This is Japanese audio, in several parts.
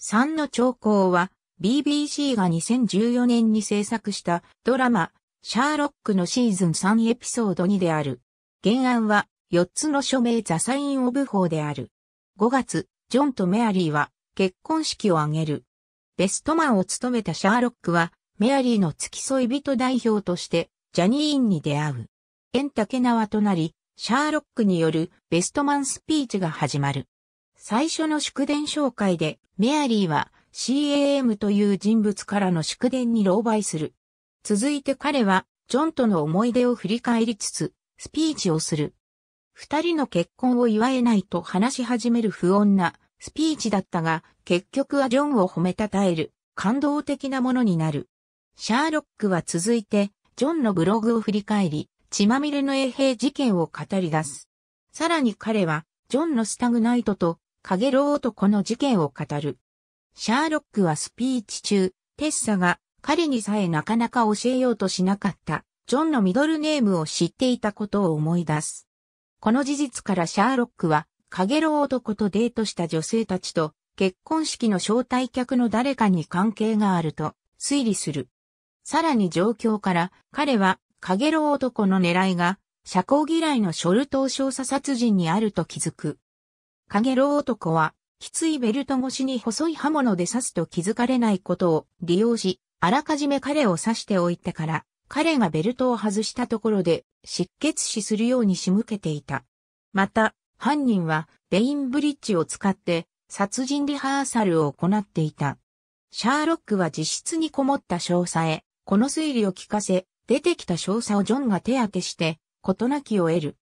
3の兆候は BBC が2014年に制作したドラマシャーロックのシーズン3エピソード2である。原案は4つの署名ザサインオブ法である。5月、ジョンとメアリーは結婚式を挙げる。ベストマンを務めたシャーロックはメアリーの付き添い人代表としてジャニーンに出会う。縁竹縄となり、シャーロックによるベストマンスピーチが始まる。最初の祝電紹介でメアリーは CAM という人物からの祝電に狼狽する。続いて彼は、ジョンとの思い出を振り返りつつ、スピーチをする。二人の結婚を祝えないと話し始める不穏なスピーチだったが、結局はジョンを褒めたたえる、感動的なものになる。シャーロックは続いて、ジョンのブログを振り返り、血まみれの衛兵事件を語り出す。さらに彼は、ジョンのスタグナイトとかげ男の事件を語る。シャーロックはスピーチ中、テッサが彼にさえなかなか教えようとしなかった、ジョンのミドルネームを知っていたことを思い出す。この事実からシャーロックは、かげ男とデートした女性たちと、結婚式の招待客の誰かに関係があると推理する。さらに状況から彼はかげ男の狙いが社交嫌いのショルトー少佐殺人にあると気づく。影郎男は、きついベルト越しに細い刃物で刺すと気づかれないことを利用し、あらかじめ彼を刺しておいてから、彼がベルトを外したところで、失血死するように仕向けていた。また、犯人は、ベインブリッジを使って、殺人リハーサルを行っていた。シャーロックは自室にこもった少佐へ、この推理を聞かせ、出てきた少佐をジョンが手当てして、事なきを得る。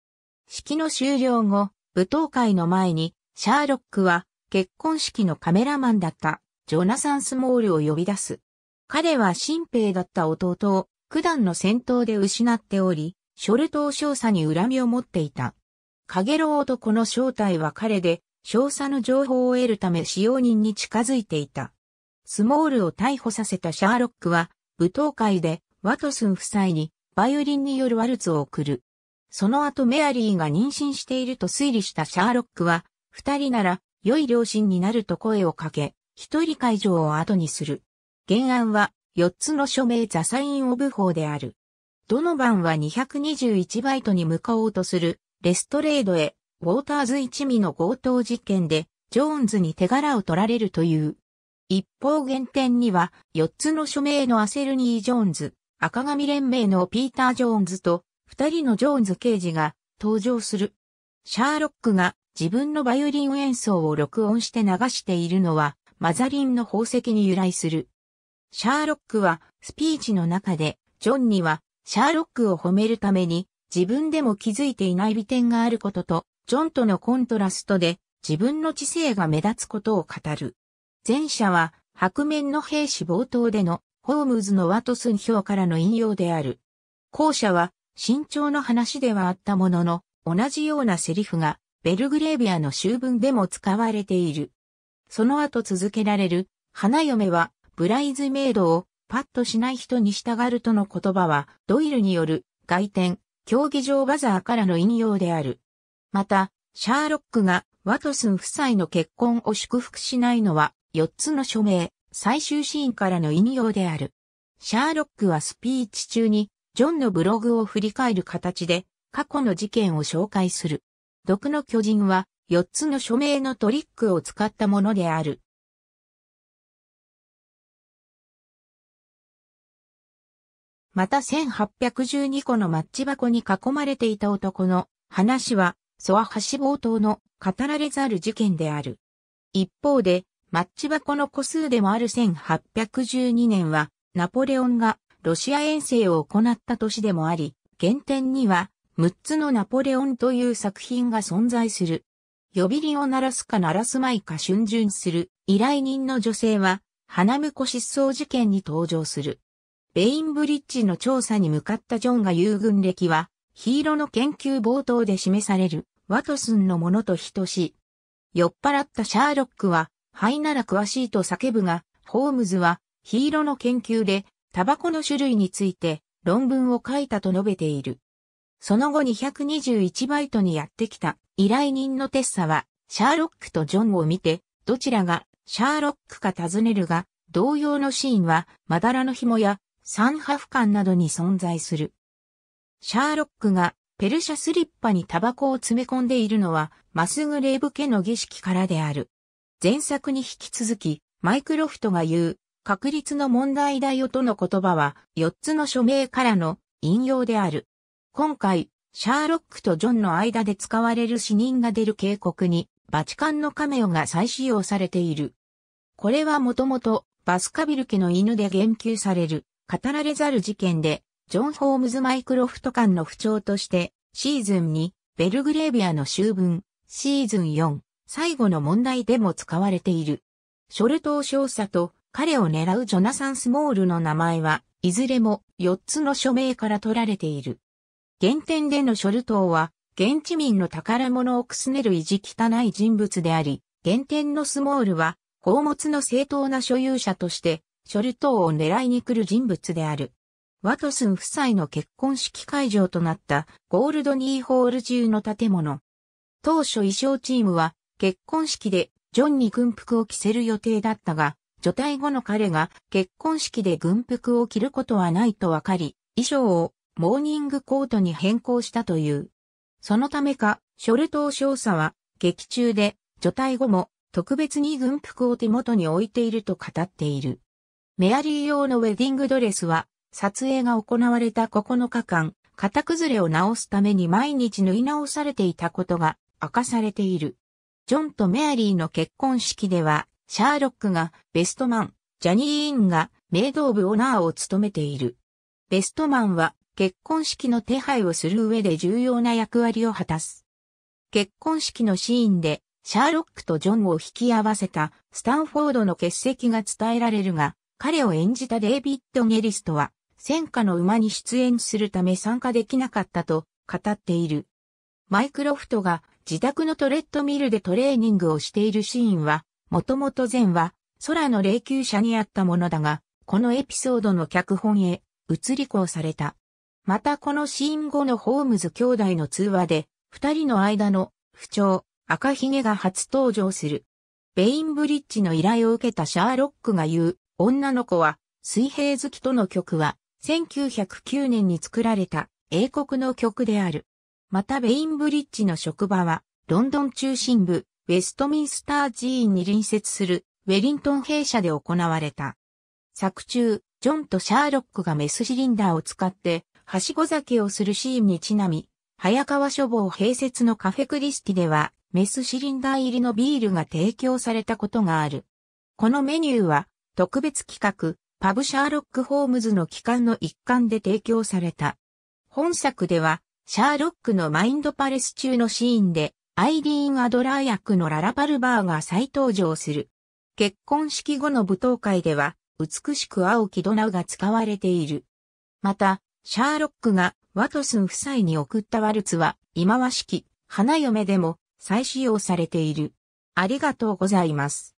式の終了後、舞踏会の前に、シャーロックは結婚式のカメラマンだったジョナサン・スモールを呼び出す。彼は新兵だった弟を九段の戦闘で失っており、ショルトー少佐に恨みを持っていた。カゲロ男の正体は彼で、少佐の情報を得るため使用人に近づいていた。スモールを逮捕させたシャーロックは、舞踏会でワトスン夫妻にバイオリンによるワルツを送る。その後メアリーが妊娠していると推理したシャーロックは、二人なら良い両親になると声をかけ、一人会場を後にする。原案は、四つの署名ザサインオブ法である。ドノバンは221バイトに向かおうとする、レストレードへ、ウォーターズ一味の強盗事件で、ジョーンズに手柄を取られるという。一方原点には、四つの署名のアセルニー・ジョーンズ、赤髪連盟のピーター・ジョーンズと、二人のジョーンズ刑事が登場する。シャーロックが自分のバイオリン演奏を録音して流しているのはマザリンの宝石に由来する。シャーロックはスピーチの中でジョンにはシャーロックを褒めるために自分でも気づいていない美点があることとジョンとのコントラストで自分の知性が目立つことを語る。前者は白面の兵士冒頭でのホームズのワトスン表からの引用である。後者は慎重の話ではあったものの、同じようなセリフがベルグレービアの修文でも使われている。その後続けられる、花嫁はブライズメイドをパッとしない人に従るとの言葉は、ドイルによる外典、競技場バザーからの引用である。また、シャーロックがワトスン夫妻の結婚を祝福しないのは、4つの署名、最終シーンからの引用である。シャーロックはスピーチ中に、ジョンのブログを振り返る形で、過去の事件を紹介する。毒の巨人は、4つの署名のトリックを使ったものである。また1812個のマッチ箱に囲まれていた男の話は、ソアハシ冒頭の語られざる事件である。一方で、マッチ箱の個数でもある1812年は、ナポレオンがロシア遠征を行った都市でもあり、原点には、6つのナポレオンという作品が存在する。呼び鈴を鳴らすか鳴らすまいか春巡する依頼人の女性は、花婿失踪事件に登場する。ベインブリッジの調査に向かったジョンが遊軍歴は、ヒーローの研究冒頭で示される、ワトスンのものと等しい。酔っ払ったシャーロックは、灰なら詳しいと叫ぶが、ホームズは、ヒーローの研究で、タバコの種類について論文を書いたと述べている。その後221バイトにやってきた依頼人のテッサは、シャーロックとジョンを見て、どちらがシャーロックか尋ねるが、同様のシーンは、まだらの紐や、三ハフ間などに存在する。シャーロックが、ペルシャスリッパにタバコを詰め込んでいるのは、マスグレーブ家の儀式からである。前作に引き続き、マイクロフトが言う、確率の問題だよとの言葉は、4つの署名からの引用である。今回、シャーロックとジョンの間で使われる死人が出る警告に、バチカンのカメオが再使用されている。これはもともと、バスカビル家の犬で言及される、語られざる事件で、ジョン・ホームズ・マイクロフト間の不調として、シーズン2、ベルグレービアの修文、シーズン4、最後の問題でも使われている。ショルトー少佐と彼を狙うジョナサン・スモールの名前は、いずれも4つの署名から取られている。原点でのショルトーは、現地民の宝物をくすねる意地汚い人物であり、原点のスモールは、宝物の正当な所有者として、ショルトーを狙いに来る人物である。ワトスン夫妻の結婚式会場となったゴールドニーホール中の建物。当初衣装チームは結婚式でジョンに軍服を着せる予定だったが、除隊後の彼が結婚式で軍服を着ることはないとわかり、衣装をモーニングコートに変更したという。そのためか、ショルトー少佐は劇中で除隊後も特別に軍服を手元に置いていると語っている。メアリー用のウェディングドレスは撮影が行われた9日間、型崩れを直すために毎日縫い直されていたことが明かされている。ジョンとメアリーの結婚式ではシャーロックがベストマン、ジャニー・インがメイド・オブ・オナーを務めている。ベストマンは結婚式の手配をする上で重要な役割を果たす。結婚式のシーンでシャーロックとジョンを引き合わせたスタンフォードの欠席が伝えられるが、彼を演じたデイビッド・ゲリストは、戦火の馬に出演するため参加できなかったと語っている。マイクロフトが自宅のトレッドミルでトレーニングをしているシーンはもともと前は空の霊柩車にあったものだが、このエピソードの脚本へ移り行された。またこのシーン後のホームズ兄弟の通話で、二人の間の不調、赤ひげが初登場する。ベインブリッジの依頼を受けたシャーロックが言う、女の子は、水平好きとの曲は、1909年に作られた英国の曲である。またベインブリッジの職場は、ロンドン中心部、ウェストミンスター寺院に隣接するウェリントン弊社で行われた。作中、ジョンとシャーロックがメスシリンダーを使って、はしご酒をするシーンにちなみ、早川書房併設のカフェクリスティでは、メスシリンダー入りのビールが提供されたことがある。このメニューは、特別企画、パブシャーロック・ホームズの期間の一環で提供された。本作では、シャーロックのマインドパレス中のシーンで、アイディーン・アドラー役のララパルバーが再登場する。結婚式後の舞踏会では、美しく青きドナウが使われている。また、シャーロックがワトスン夫妻に送ったワルツは、忌まわしき、花嫁でも再使用されている。ありがとうございます。